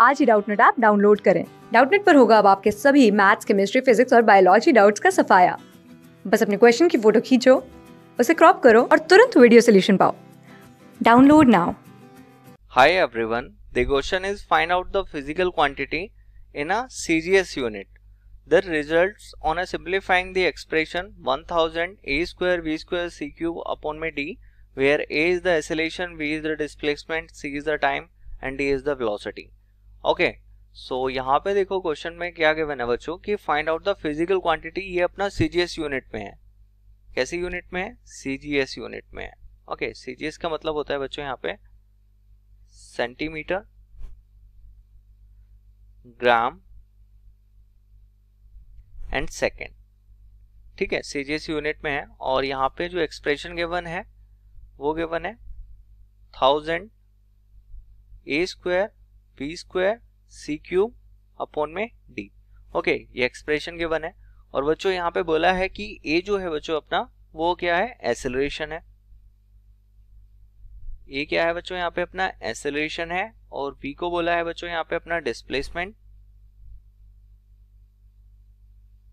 आज ही Doubtnut app download करें डाउटनेट पर होगा अब आपके सभी मैथ्स केमिस्ट्री फिजिक्स और बायोलॉजी डाउट्स का सफाया बस अपने क्वेश्चन की फोटो खींचो उसे क्रॉप करो और तुरंत वीडियो सोल्यूशन पाओ download now hi everyone The question is find out the physical quantity in a CGS unit. The results on a simplifying the expression 1000 a square v square c cube upon by d where a is the acceleration, v is the displacement, c is the time and d is the velocity. Okay so यहाँ पे देखो question में क्या given है बच्चों कि find out the physical quantity ये अपना सीजीएस यूनिट में है कैसे यूनिट में है सीजीएस यूनिट में है ओके सीजीएस का मतलब होता है बच्चों यहाँ पे सेंटीमीटर ग्राम एंड सेकेंड ठीक है सीजीएस यूनिट में है और यहाँ पे जो एक्सप्रेशन गिवन है वो गिवन है thousand A square P square C cube upon में डी ओके ये एक्सप्रेशन गिवन है और बच्चों यहाँ पे बोला है कि ए जो है बच्चों अपना वो क्या है एसेलरेशन है ए क्या है बच्चों यहाँ पे अपना एसेलरेशन है और बी को बोला है बच्चों यहाँ पे अपना डिस्प्लेसमेंट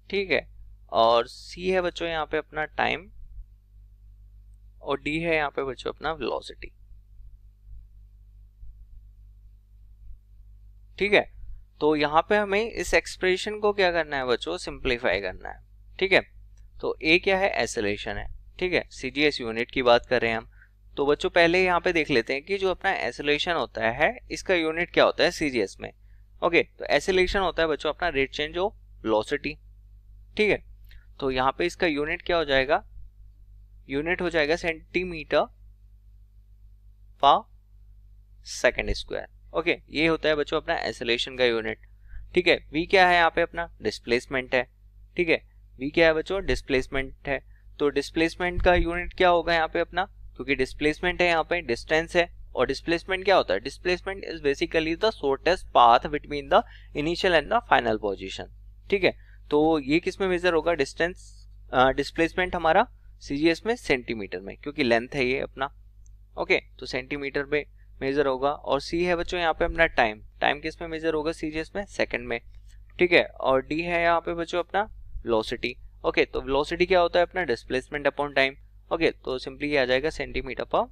ठीक है और सी है बच्चों यहाँ पे अपना टाइम और डी है यहाँ पे बच्चों अपना वेलोसिटी ठीक है तो यहाँ पे हमें इस एक्सप्रेशन को क्या करना है बच्चों सिंप्लीफाई करना है ठीक है तो ए क्या है एसोलेशन है ठीक है सी यूनिट की बात कर रहे हैं हम तो बच्चों पहले यहाँ पे देख लेते हैं कि जो अपना एसोलेशन होता है इसका यूनिट क्या होता है सी में ओके तो एसोलेशन होता है बच्चों अपना रेट चेंज ऑफ वेलोसिटी ठीक है तो यहाँ पे इसका यूनिट क्या हो जाएगा यूनिट हो जाएगा सेंटीमीटर पर सेकेंड स्क्वायर ओके ये होता है बच्चों अपना एसोलेशन का यूनिट ठीक है वी क्या है यहाँ पे अपना डिस्प्लेसमेंट है ठीक है वी क्या है बच्चों डिस्प्लेसमेंट है तो डिस्प्लेसमेंट का यूनिट क्या होगा यहाँ पे अपना क्योंकि डिस्प्लेसमेंट है यहाँ पे डिस्टेंस है और डिस्प्लेसमेंट क्या होता है displacement is basically the shortest path between the initial and the final position ठीक है तो ये किस में मेजर होगा डिस्टेंस डिस्प्लेसमेंट हमारा सीजीएस में सेंटीमीटर में क्योंकि लेंथ है ये अपना ओके तो सेंटीमीटर में मेजर होगा और सी है बच्चों यहाँ पे अपना टाइम टाइम किस में मेजर होगा सी में सेकंड में ठीक है और डी है यहाँ पे बच्चों अपना वेलोसिटी ओके तो वेलोसिटी क्या होता है अपना डिस्प्लेसमेंट अपॉन टाइम ओके तो सिंपली ये आ जाएगा सेंटीमीटर पर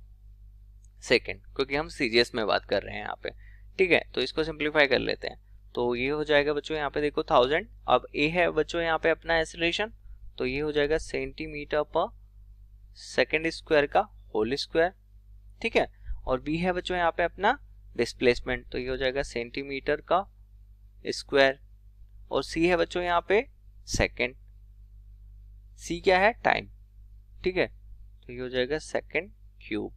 सेकंड क्योंकि हम सीजीएस में बात कर रहे हैं यहाँ पे ठीक है तो इसको सिंप्लीफाई कर लेते हैं तो ये हो जाएगा बच्चों यहाँ पे देखो थाउजेंड अब ए है बच्चों यहाँ पे अपना एसोलेशन तो ये हो जाएगा सेंटीमीटर पर सेकेंड स्क्वायर का होल स्क्वायर ठीक है और बी है बच्चों यहाँ पे अपना डिस्प्लेसमेंट तो ये हो जाएगा सेंटीमीटर का स्क्वायर और सी है बच्चों यहाँ पे सेकंड सी क्या है टाइम ठीक है तो ये हो जाएगा सेकंड क्यूब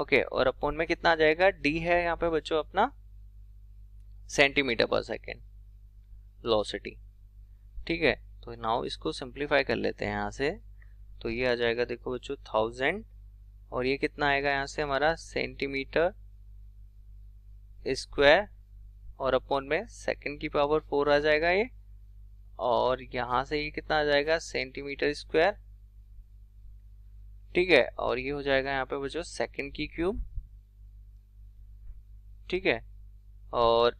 ओके और अपॉन में कितना आ जाएगा डी है यहाँ पे बच्चों अपना सेंटीमीटर पर सेकेंड वेलोसिटी ठीक है तो नाउ इसको सिंप्लीफाई कर लेते हैं यहाँ से तो ये आ जाएगा देखो बच्चों थाउजेंड और ये कितना आएगा यहाँ से हमारा सेंटीमीटर स्क्वायर और अपॉन में सेकंड की पावर फोर आ जाएगा ये और यहाँ से ये कितना आ जाएगा सेंटीमीटर स्क्वायर ठीक है और ये हो जाएगा यहाँ पे बचो सेकंड की क्यूब ठीक है और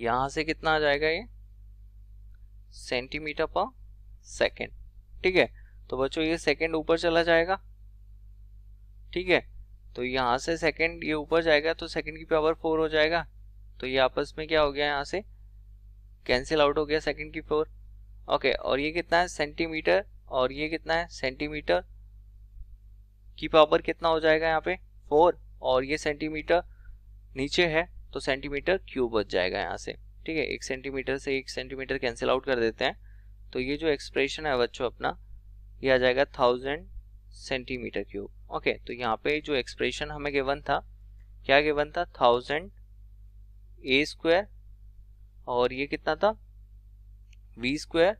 यहाँ से कितना आ जाएगा ये सेंटीमीटर पर सेकंड ठीक है तो बच्चों ये सेकंड ऊपर चला जाएगा ठीक है तो यहाँ से सेकंड ये ऊपर जाएगा तो सेकंड की पावर फोर हो जाएगा तो ये आपस में क्या हो गया यहाँ से कैंसिल आउट हो गया सेकंड की पावर ओके और ये कितना है सेंटीमीटर और ये कितना है सेंटीमीटर की पावर कितना हो जाएगा यहाँ पे फोर और ये सेंटीमीटर नीचे है तो सेंटीमीटर क्यूब बच जाएगा यहाँ से ठीक है एक सेंटीमीटर से एक सेंटीमीटर कैंसिल आउट कर देते हैं तो ये जो एक्सप्रेशन है बच्चों अपना ये आ जाएगा थाउजेंड सेंटीमीटर क्यूब ओके तो यहाँ पे जो एक्सप्रेशन हमें गिवन था क्या गिवन था थाउजेंड ए स्क्वायर और ये कितना था वी स्क्वायर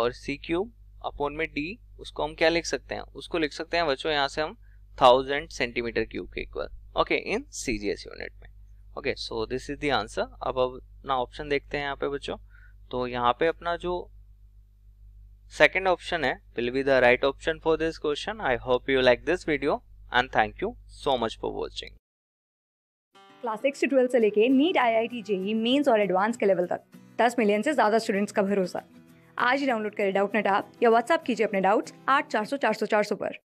और सी क्यूब अपॉन में डी उसको हम क्या लिख सकते हैं उसको लिख सकते हैं बच्चों यहाँ से हम थाउजेंड सेंटीमीटर क्यूब के equal okay in C G S unit में okay so this is the answer अब अब ना ऑप्शन देखते हैं यहाँ पे बच्चों तो यहाँ पे अपना जो सेकेंड ऑप्शन है will be the right option for this question I hope you like this video and thank you so much for watching class six से ट्वेल्थ से लेके NEET I I T JEE mains और advance के level तक दस million से ज़्यादा students का भरोसा आज ही डाउनलोड करें डाउट नेट आप या व्हाट्सअप कीजिए अपने डाउट्स आठ चार सौ चार सौ चार सौ पर